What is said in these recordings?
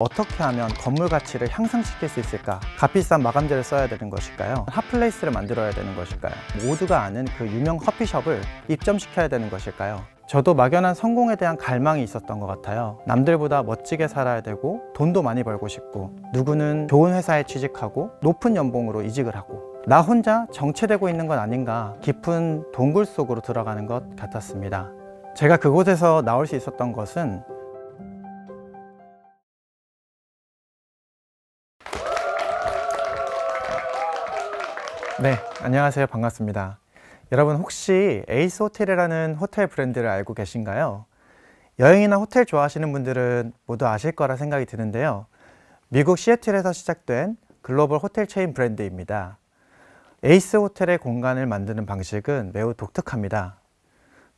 어떻게 하면 건물 가치를 향상시킬 수 있을까? 값비싼 마감재를 써야 되는 것일까요? 핫플레이스를 만들어야 되는 것일까요? 모두가 아는 그 유명 커피숍을 입점시켜야 되는 것일까요? 저도 막연한 성공에 대한 갈망이 있었던 것 같아요 남들보다 멋지게 살아야 되고 돈도 많이 벌고 싶고 누구는 좋은 회사에 취직하고 높은 연봉으로 이직을 하고 나 혼자 정체되고 있는 건 아닌가 깊은 동굴 속으로 들어가는 것 같았습니다 제가 그곳에서 나올 수 있었던 것은 네, 안녕하세요. 반갑습니다. 여러분 혹시 에이스 호텔이라는 호텔 브랜드를 알고 계신가요? 여행이나 호텔 좋아하시는 분들은 모두 아실 거라 생각이 드는데요. 미국 시애틀에서 시작된 글로벌 호텔 체인 브랜드입니다. 에이스 호텔의 공간을 만드는 방식은 매우 독특합니다.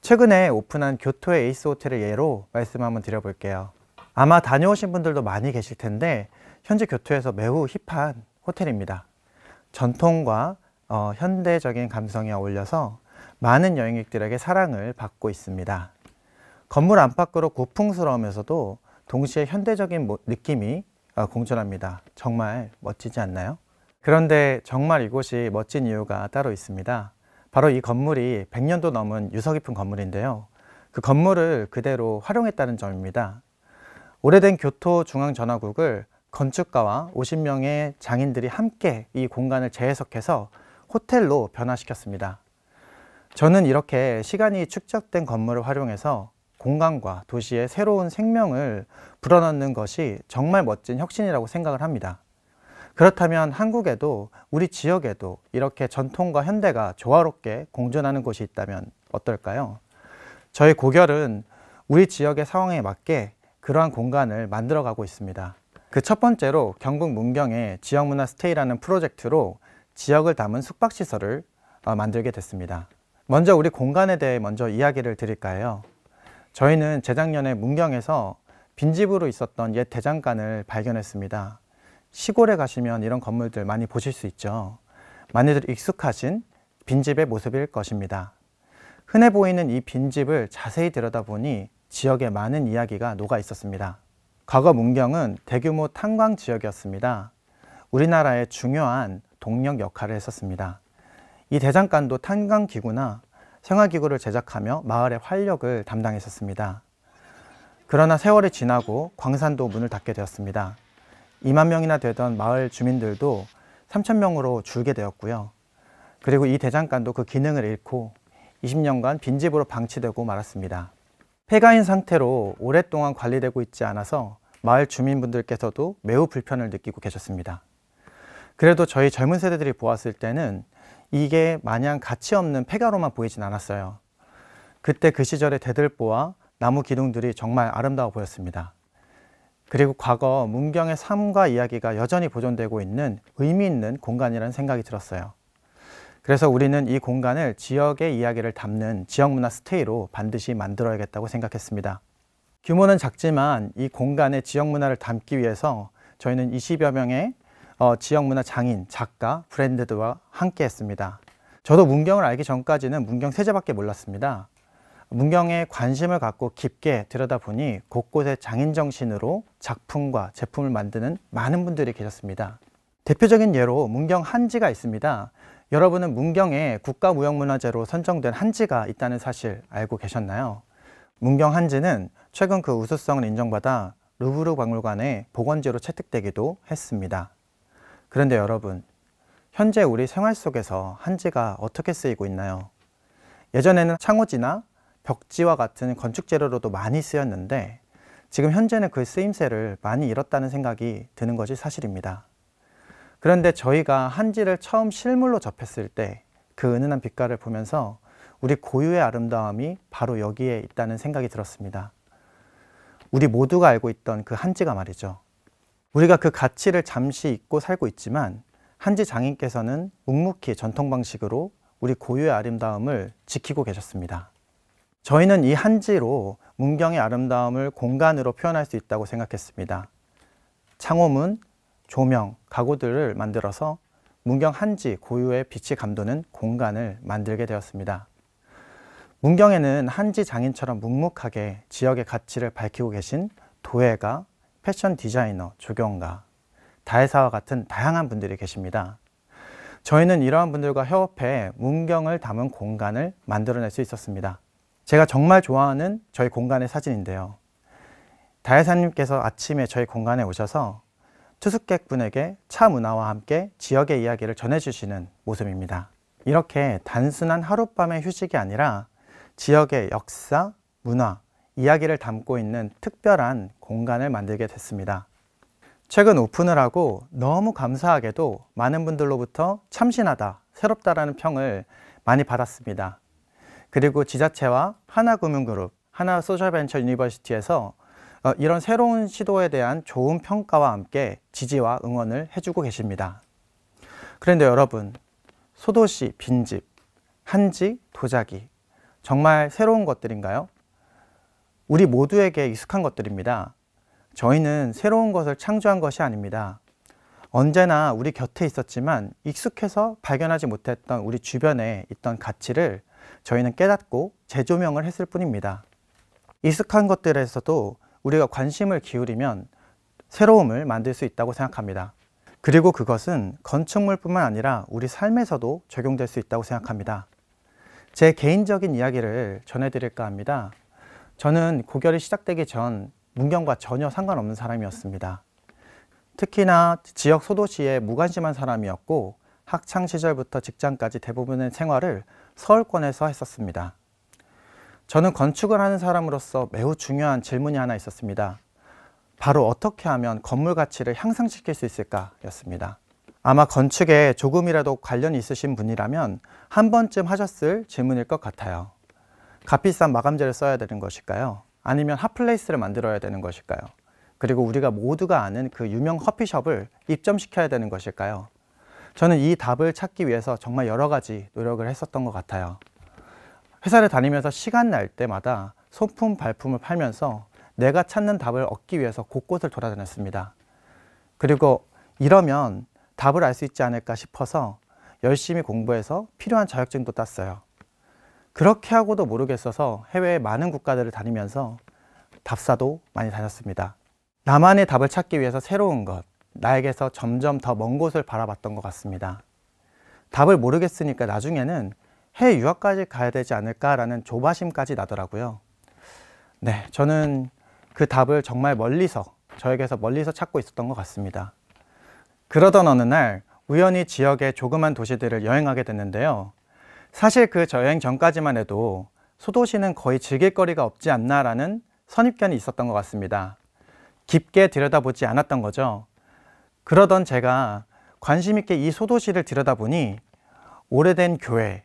최근에 오픈한 교토의 에이스 호텔을 예로 말씀 한번 드려볼게요. 아마 다녀오신 분들도 많이 계실 텐데 현재 교토에서 매우 힙한 호텔입니다. 전통과 어, 현대적인 감성에 어울려서 많은 여행객들에게 사랑을 받고 있습니다. 건물 안팎으로 고풍스러우면서도 동시에 현대적인 느낌이 어, 공존합니다. 정말 멋지지 않나요? 그런데 정말 이곳이 멋진 이유가 따로 있습니다. 바로 이 건물이 100년도 넘은 유서 깊은 건물인데요. 그 건물을 그대로 활용했다는 점입니다. 오래된 교토중앙전화국을 건축가와 50명의 장인들이 함께 이 공간을 재해석해서 호텔로 변화시켰습니다. 저는 이렇게 시간이 축적된 건물을 활용해서 공간과 도시의 새로운 생명을 불어넣는 것이 정말 멋진 혁신이라고 생각을 합니다. 그렇다면 한국에도 우리 지역에도 이렇게 전통과 현대가 조화롭게 공존하는 곳이 있다면 어떨까요? 저희 고결은 우리 지역의 상황에 맞게 그러한 공간을 만들어가고 있습니다. 그 첫 번째로 경북 문경의 지역문화 스테이라는 프로젝트로 지역을 담은 숙박시설을 어, 만들게 됐습니다. 먼저 우리 공간에 대해 먼저 이야기를 드릴까요? 저희는 재작년에 문경에서 빈집으로 있었던 옛 대장간을 발견했습니다. 시골에 가시면 이런 건물들 많이 보실 수 있죠. 많이들 익숙하신 빈집의 모습일 것입니다. 흔해 보이는 이 빈집을 자세히 들여다보니 지역에 많은 이야기가 녹아 있었습니다. 과거 문경은 대규모 탄광 지역이었습니다. 우리나라의 중요한 동력 역할을 했었습니다. 이 대장간도 탄광기구나 생활기구를 제작하며 마을의 활력을 담당했었습니다. 그러나 세월이 지나고 광산도 문을 닫게 되었습니다. 2만 명이나 되던 마을 주민들도 3천 명으로 줄게 되었고요. 그리고 이 대장간도 그 기능을 잃고 20년간 빈집으로 방치되고 말았습니다. 폐가인 상태로 오랫동안 관리되고 있지 않아서 마을 주민분들께서도 매우 불편을 느끼고 계셨습니다. 그래도 저희 젊은 세대들이 보았을 때는 이게 마냥 가치 없는 폐가로만 보이진 않았어요. 그때 그 시절의 대들보와 나무 기둥들이 정말 아름다워 보였습니다. 그리고 과거 문경의 삶과 이야기가 여전히 보존되고 있는 의미 있는 공간이라는 생각이 들었어요. 그래서 우리는 이 공간을 지역의 이야기를 담는 지역문화 스테이로 반드시 만들어야겠다고 생각했습니다. 규모는 작지만 이 공간의 지역문화를 담기 위해서 저희는 20여 명의 어, 지역문화 장인, 작가, 브랜드와 함께했습니다. 저도 문경을 알기 전까지는 문경 세제밖에 몰랐습니다. 문경에 관심을 갖고 깊게 들여다보니 곳곳에 장인 정신으로 작품과 제품을 만드는 많은 분들이 계셨습니다. 대표적인 예로 문경 한지가 있습니다. 여러분은 문경에 국가무형문화재로 선정된 한지가 있다는 사실 알고 계셨나요? 문경 한지는 최근 그 우수성을 인정받아 루브르 박물관의 복원지로 채택되기도 했습니다. 그런데 여러분, 현재 우리 생활 속에서 한지가 어떻게 쓰이고 있나요? 예전에는 창호지나 벽지와 같은 건축 재료로도 많이 쓰였는데 지금 현재는 그 쓰임새를 많이 잃었다는 생각이 드는 것이 사실입니다. 그런데 저희가 한지를 처음 실물로 접했을 때 그 은은한 빛깔을 보면서 우리 고유의 아름다움이 바로 여기에 있다는 생각이 들었습니다. 우리 모두가 알고 있던 그 한지가 말이죠. 우리가 그 가치를 잠시 잊고 살고 있지만 한지 장인께서는 묵묵히 전통 방식으로 우리 고유의 아름다움을 지키고 계셨습니다. 저희는 이 한지로 문경의 아름다움을 공간으로 표현할 수 있다고 생각했습니다. 창호문, 조명, 가구들을 만들어서 문경 한지 고유의 빛이 감도는 공간을 만들게 되었습니다. 문경에는 한지 장인처럼 묵묵하게 지역의 가치를 밝히고 계신 도회가 패션 디자이너, 조경가, 다회사와 같은 다양한 분들이 계십니다. 저희는 이러한 분들과 협업해 문경을 담은 공간을 만들어낼 수 있었습니다. 제가 정말 좋아하는 저희 공간의 사진인데요. 다혜사님께서 아침에 저희 공간에 오셔서 투숙객분에게 차 문화와 함께 지역의 이야기를 전해주시는 모습입니다. 이렇게 단순한 하룻밤의 휴식이 아니라 지역의 역사, 문화, 이야기를 담고 있는 특별한 공간을 만들게 됐습니다. 최근 오픈을 하고 너무 감사하게도 많은 분들로부터 참신하다, 새롭다라는 평을 많이 받았습니다. 그리고 지자체와 하나금융그룹, 하나소셜벤처유니버시티에서 어, 이런 새로운 시도에 대한 좋은 평가와 함께 지지와 응원을 해주고 계십니다. 그런데 여러분, 소도시, 빈집, 한지, 도자기 정말 새로운 것들인가요? 우리 모두에게 익숙한 것들입니다. 저희는 새로운 것을 창조한 것이 아닙니다. 언제나 우리 곁에 있었지만 익숙해서 발견하지 못했던 우리 주변에 있던 가치를 저희는 깨닫고 재조명을 했을 뿐입니다. 익숙한 것들에서도 우리가 관심을 기울이면 새로움을 만들 수 있다고 생각합니다. 그리고 그것은 건축물뿐만 아니라 우리 삶에서도 적용될 수 있다고 생각합니다. 제 개인적인 이야기를 전해드릴까 합니다. 저는 고결이 시작되기 전 문경과 전혀 상관없는 사람이었습니다. 특히나 지역 소도시에 무관심한 사람이었고 학창 시절부터 직장까지 대부분의 생활을 서울권에서 했었습니다. 저는 건축을 하는 사람으로서 매우 중요한 질문이 하나 있었습니다. 바로 어떻게 하면 건물 가치를 향상시킬 수 있을까였습니다. 아마 건축에 조금이라도 관련이 있으신 분이라면 한 번쯤 하셨을 질문일 것 같아요. 값비싼 마감재를 써야 되는 것일까요? 아니면 핫플레이스를 만들어야 되는 것일까요? 그리고 우리가 모두가 아는 그 유명 커피숍을 입점시켜야 되는 것일까요? 저는 이 답을 찾기 위해서 정말 여러 가지 노력을 했었던 것 같아요. 회사를 다니면서 시간 날 때마다 소품 발품을 팔면서 내가 찾는 답을 얻기 위해서 곳곳을 돌아다녔습니다. 그리고 이러면 답을 알 수 있지 않을까 싶어서 열심히 공부해서 필요한 자격증도 땄어요. 그렇게 하고도 모르겠어서 해외 많은 국가들을 다니면서 답사도 많이 다녔습니다. 나만의 답을 찾기 위해서 새로운 것, 나에게서 점점 더 먼 곳을 바라봤던 것 같습니다. 답을 모르겠으니까 나중에는 해외 유학까지 가야 되지 않을까라는 조바심까지 나더라고요. 네, 저는 그 답을 정말 멀리서, 저에게서 멀리서 찾고 있었던 것 같습니다. 그러던 어느 날 우연히 지역의 조그만 도시들을 여행하게 됐는데요. 사실 그 저여행 전까지만 해도 소도시는 거의 즐길 거리가 없지 않나라는 선입견이 있었던 것 같습니다. 깊게 들여다보지 않았던 거죠. 그러던 제가 관심 있게 이 소도시를 들여다보니 오래된 교회,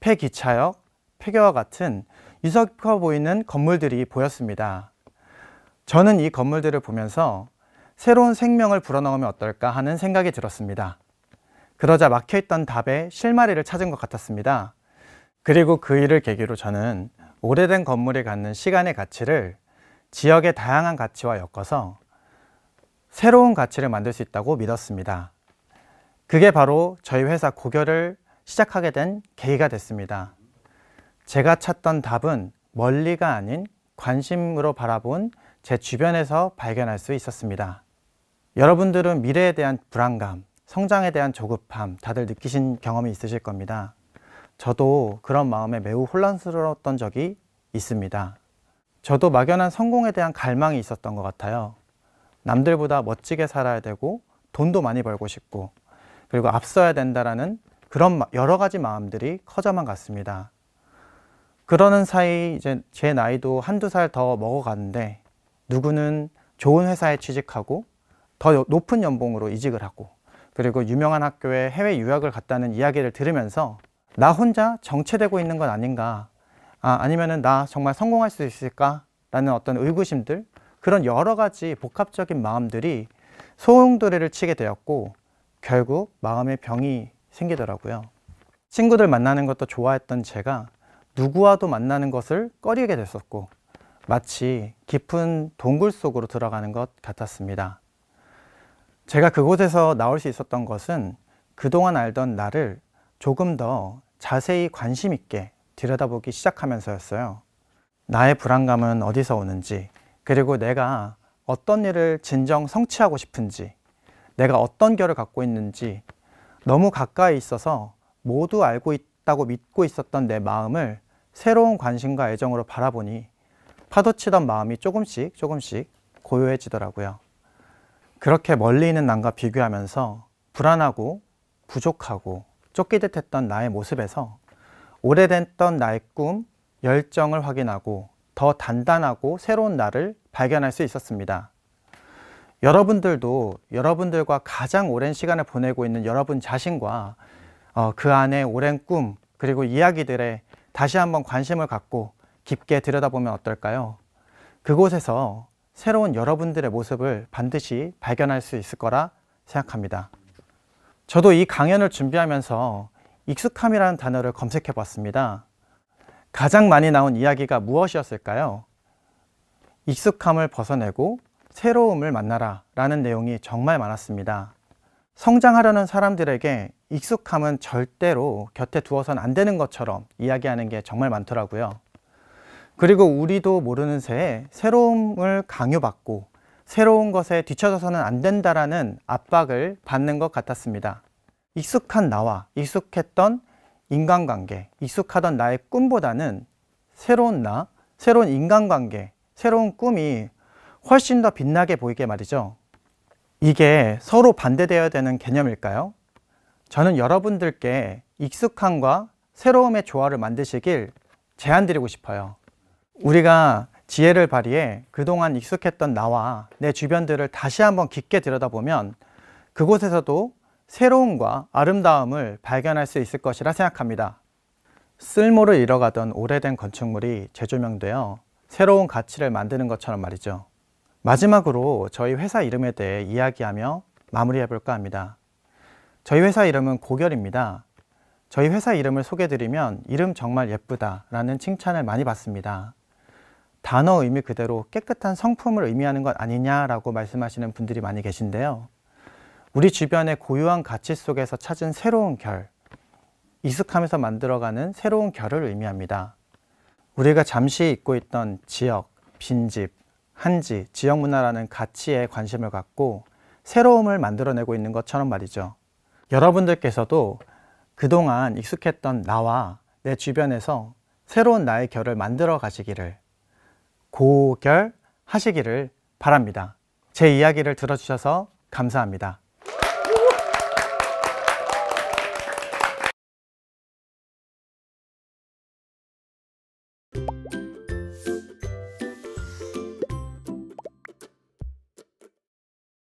폐기차역, 폐교와 같은 유서깊어 보이는 건물들이 보였습니다. 저는 이 건물들을 보면서 새로운 생명을 불어넣으면 어떨까 하는 생각이 들었습니다. 그러자 막혀있던 답에 실마리를 찾은 것 같았습니다. 그리고 그 일을 계기로 저는 오래된 건물이 갖는 시간의 가치를 지역의 다양한 가치와 엮어서 새로운 가치를 만들 수 있다고 믿었습니다. 그게 바로 저희 회사 고결을 시작하게 된 계기가 됐습니다. 제가 찾던 답은 멀리가 아닌 관심으로 바라본 제 주변에서 발견할 수 있었습니다. 여러분들은 미래에 대한 불안감, 성장에 대한 조급함 다들 느끼신 경험이 있으실 겁니다. 저도 그런 마음에 매우 혼란스러웠던 적이 있습니다. 저도 막연한 성공에 대한 갈망이 있었던 것 같아요. 남들보다 멋지게 살아야 되고 돈도 많이 벌고 싶고 그리고 앞서야 된다라는 그런 여러 가지 마음들이 커져만 갔습니다. 그러는 사이 이제 제 나이도 한두 살 더 먹어가는데 누구는 좋은 회사에 취직하고 더 높은 연봉으로 이직을 하고 그리고 유명한 학교에 해외 유학을 갔다는 이야기를 들으면서 나 혼자 정체되고 있는 건 아닌가 아, 아니면은 나 정말 성공할 수 있을까? 라는 어떤 의구심들 그런 여러 가지 복합적인 마음들이 소용돌이를 치게 되었고 결국 마음의 병이 생기더라고요. 친구들 만나는 것도 좋아했던 제가 누구와도 만나는 것을 꺼리게 됐었고 마치 깊은 동굴 속으로 들어가는 것 같았습니다. 제가 그곳에서 나올 수 있었던 것은 그동안 알던 나를 조금 더 자세히 관심 있게 들여다보기 시작하면서였어요. 나의 불안감은 어디서 오는지, 그리고 내가 어떤 일을 진정 성취하고 싶은지, 내가 어떤 결을 갖고 있는지 너무 가까이 있어서 모두 알고 있다고 믿고 있었던 내 마음을 새로운 관심과 애정으로 바라보니 파도치던 마음이 조금씩 조금씩 고요해지더라고요. 그렇게 멀리 있는 남과 비교하면서 불안하고 부족하고 쫓기듯 했던 나의 모습에서 오래됐던 나의 꿈, 열정을 확인하고 더 단단하고 새로운 나를 발견할 수 있었습니다. 여러분들도 여러분들과 가장 오랜 시간을 보내고 있는 여러분 자신과 어, 그 안에 오랜 꿈 그리고 이야기들에 다시 한번 관심을 갖고 깊게 들여다보면 어떨까요? 그곳에서 새로운 여러분들의 모습을 반드시 발견할 수 있을 거라 생각합니다. 저도 이 강연을 준비하면서 익숙함이라는 단어를 검색해 봤습니다. 가장 많이 나온 이야기가 무엇이었을까요? 익숙함을 벗어내고 새로움을 만나라 라는 내용이 정말 많았습니다. 성장하려는 사람들에게 익숙함은 절대로 곁에 두어선 안 되는 것처럼 이야기하는 게 정말 많더라고요. 그리고 우리도 모르는 새에 새로움을 강요받고 새로운 것에 뒤쳐져서는 안 된다라는 압박을 받는 것 같았습니다. 익숙한 나와 익숙했던 인간관계, 익숙하던 나의 꿈보다는 새로운 나, 새로운 인간관계, 새로운 꿈이 훨씬 더 빛나게 보이게 말이죠. 이게 서로 반대되어야 되는 개념일까요? 저는 여러분들께 익숙함과 새로움의 조화를 만드시길 제안 드리고 싶어요. 우리가 지혜를 발휘해 그동안 익숙했던 나와 내 주변들을 다시 한번 깊게 들여다보면 그곳에서도 새로움과 아름다움을 발견할 수 있을 것이라 생각합니다. 쓸모를 잃어가던 오래된 건축물이 재조명되어 새로운 가치를 만드는 것처럼 말이죠. 마지막으로 저희 회사 이름에 대해 이야기하며 마무리해볼까 합니다. 저희 회사 이름은 고결입니다. 저희 회사 이름을 소개드리면 해 이름 정말 예쁘다 라는 칭찬을 많이 받습니다. 단어 의미 그대로 깨끗한 성품을 의미하는 것 아니냐라고 말씀하시는 분들이 많이 계신데요. 우리 주변의 고유한 가치 속에서 찾은 새로운 결, 익숙함에서 만들어가는 새로운 결을 의미합니다. 우리가 잠시 잊고 있던 지역, 빈집, 한지, 지역 문화라는 가치에 관심을 갖고 새로움을 만들어내고 있는 것처럼 말이죠. 여러분들께서도 그동안 익숙했던 나와 내 주변에서 새로운 나의 결을 만들어 가시기를 고결하시기를 바랍니다. 제 이야기를 들어주셔서 감사합니다.